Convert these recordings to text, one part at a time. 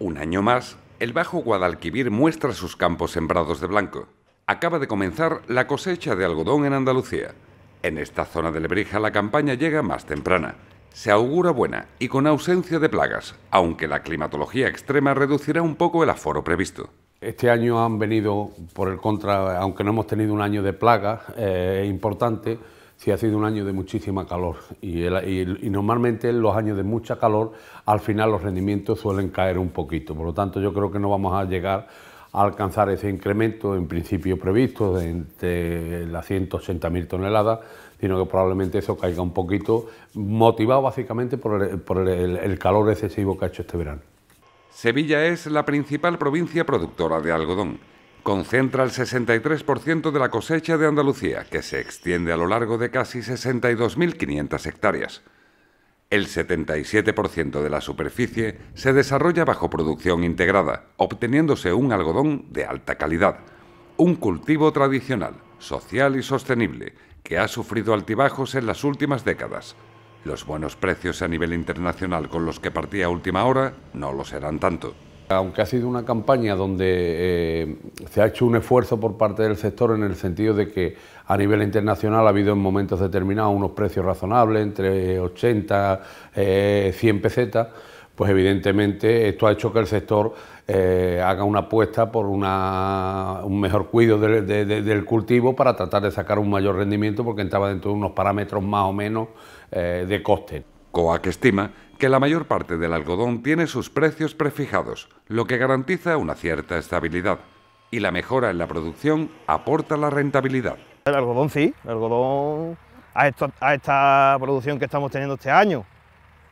Un año más, el Bajo Guadalquivir muestra sus campos sembrados de blanco. Acaba de comenzar la cosecha de algodón en Andalucía. En esta zona de Lebrija la campaña llega más temprana. Se augura buena y con ausencia de plagas, aunque la climatología extrema reducirá un poco el aforo previsto. Este año han venido, por el contra, aunque no hemos tenido un año de plagas eh, importante, ...si ha sido un año de muchísima calor y, normalmente en los años de mucha calor al final los rendimientos suelen caer un poquito. Por lo tanto, yo creo que no vamos a llegar a alcanzar ese incremento en principio previsto de entre las 180.000 toneladas, sino que probablemente eso caiga un poquito, motivado básicamente por, el calor excesivo que ha hecho este verano. Sevilla es la principal provincia productora de algodón concentra el 63% de la cosecha de Andalucía, que se extiende a lo largo de casi 62.500 hectáreas. El 77% de la superficie se desarrolla bajo producción integrada, obteniéndose un algodón de alta calidad, un cultivo tradicional, social y sostenible, que ha sufrido altibajos en las últimas décadas. Los buenos precios a nivel internacional con los que partía a última hora no lo serán tanto. Aunque ha sido una campaña donde eh, se ha hecho un esfuerzo por parte del sector en el sentido de que a nivel internacional ha habido en momentos determinados unos precios razonables, entre 80, y 100 pesetas, pues evidentemente esto ha hecho que el sector eh, haga una apuesta por un mejor cuidado del cultivo para tratar de sacar un mayor rendimiento porque entraba dentro de unos parámetros más o menos eh, de coste. COAC estima que la mayor parte del algodón tiene sus precios prefijados, lo que garantiza una cierta estabilidad, y la mejora en la producción aporta la rentabilidad. El algodón sí, el algodón a, a esta producción que estamos teniendo este año,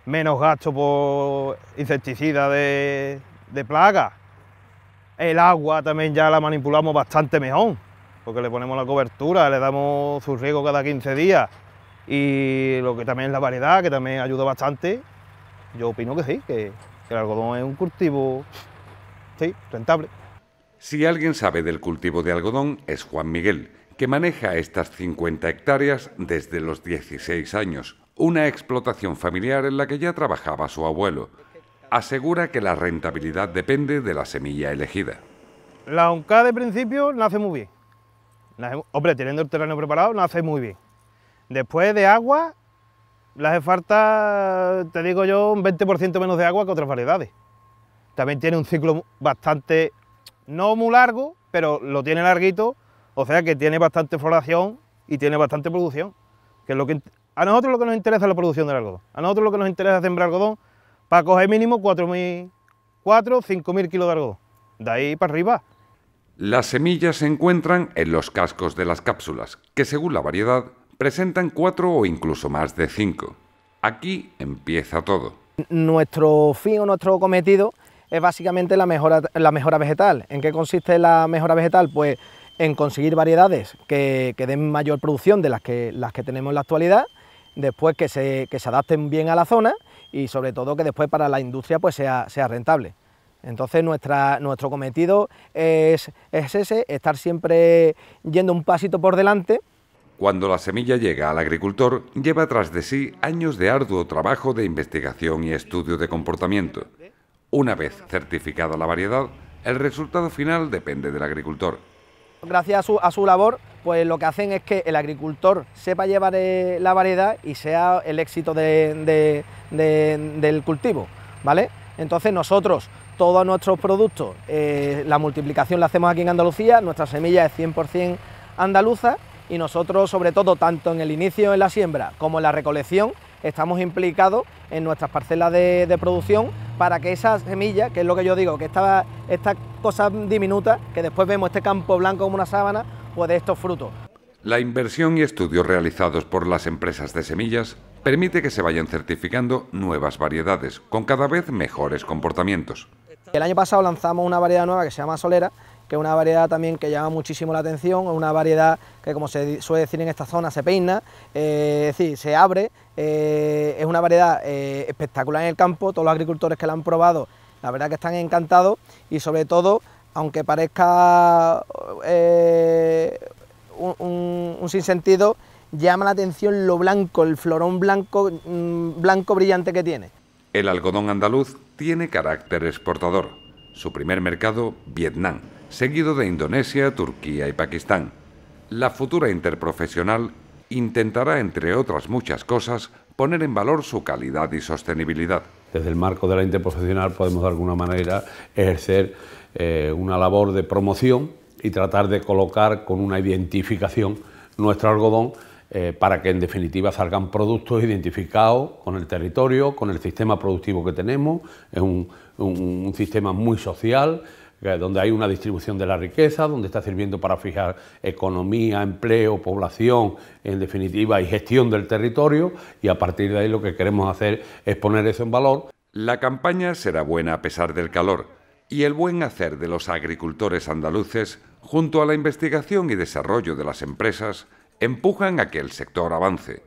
menos gasto por insecticidas de, de plaga, el agua también ya la manipulamos bastante mejor, porque le ponemos la cobertura, le damos su riego cada 15 días y lo que también es la variedad, que también ayuda bastante yo opino que sí, que, el algodón es un cultivo sí, rentable. Si alguien sabe del cultivo de algodón es Juan Miguel, que maneja estas 50 hectáreas desde los 16 años, una explotación familiar en la que ya trabajaba su abuelo. Asegura que la rentabilidad depende de la semilla elegida. La onca de principio nace muy bien. hombre, teniendo el terreno preparado, nace muy bien. Después de agua las hace te digo yo, un 20% menos de agua que otras variedades. También tiene un ciclo bastante, no muy largo, pero lo tiene larguito, o sea que tiene bastante floración y tiene bastante producción. Que lo que, a nosotros lo que nos interesa es la producción del algodón. A nosotros lo que nos interesa es sembrar algodón para coger mínimo 4.000, 4 5.000 kilos de algodón. De ahí para arriba. Las semillas se encuentran en los cascos de las cápsulas, que según la variedad presentan cuatro o incluso más de cinco. Aquí empieza todo. Nuestro fin o nuestro cometido es básicamente la mejora, la mejora vegetal. ¿En qué consiste la mejora vegetal? Pues en conseguir variedades que, den mayor producción de las que, las que tenemos en la actualidad, después que se, adapten bien a la zona y sobre todo que después para la industria pues sea, rentable. Entonces nuestra, nuestro cometido es, es ese, estar siempre yendo un pasito por delante cuando la semilla llega al agricultor, lleva tras de sí años de arduo trabajo de investigación y estudio de comportamiento. Una vez certificada la variedad, el resultado final depende del agricultor. Gracias a su, labor, pues lo que hacen es que el agricultor sepa llevar eh, la variedad y sea el éxito del cultivo, ¿vale? Entonces nosotros, todos nuestros productos, eh, la multiplicación la hacemos aquí en Andalucía, nuestra semilla es 100% andaluza y nosotros sobre todo tanto en el inicio en la siembra como en la recolección estamos implicados en nuestras parcelas de, producción para que esa semilla, que es lo que yo digo, que estas esta cosa diminuta que después vemos este campo blanco como una sábana, pues de estos frutos. La inversión y estudios realizados por las empresas de semillas permite que se vayan certificando nuevas variedades con cada vez mejores comportamientos. El año pasado lanzamos una variedad nueva que se llama Solera, que es una variedad también que llama muchísimo la atención, una variedad que como se suele decir en esta zona se peina, eh, es decir, se abre, eh, es una variedad eh, espectacular en el campo, todos los agricultores que la han probado la verdad que están encantados y sobre todo, aunque parezca un, un sinsentido, llama la atención lo blanco, el florón blanco, mm, blanco brillante que tiene. El algodón andaluz tiene carácter exportador. Su primer mercado, Vietnam seguido de Indonesia, Turquía y Pakistán. La futura interprofesional intentará, entre otras muchas cosas, poner en valor su calidad y sostenibilidad. Desde el marco de la interprofesional podemos de alguna manera ejercer eh, una labor de promoción y tratar de colocar con una identificación nuestro algodón eh, para que en definitiva salgan productos identificados con el territorio, con el sistema productivo que tenemos. Es un sistema muy social, eh, donde hay una distribución de la riqueza, donde está sirviendo para fijar economía, empleo, población, en definitiva, y gestión del territorio, y a partir de ahí lo que queremos hacer es poner eso en valor. La campaña será buena a pesar del calor, y el buen hacer de los agricultores andaluces, junto a la investigación y desarrollo de las empresas, empujan a que el sector avance.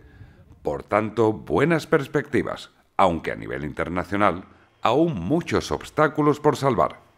Por tanto, buenas perspectivas, aunque a nivel internacional, aún muchos obstáculos por salvar.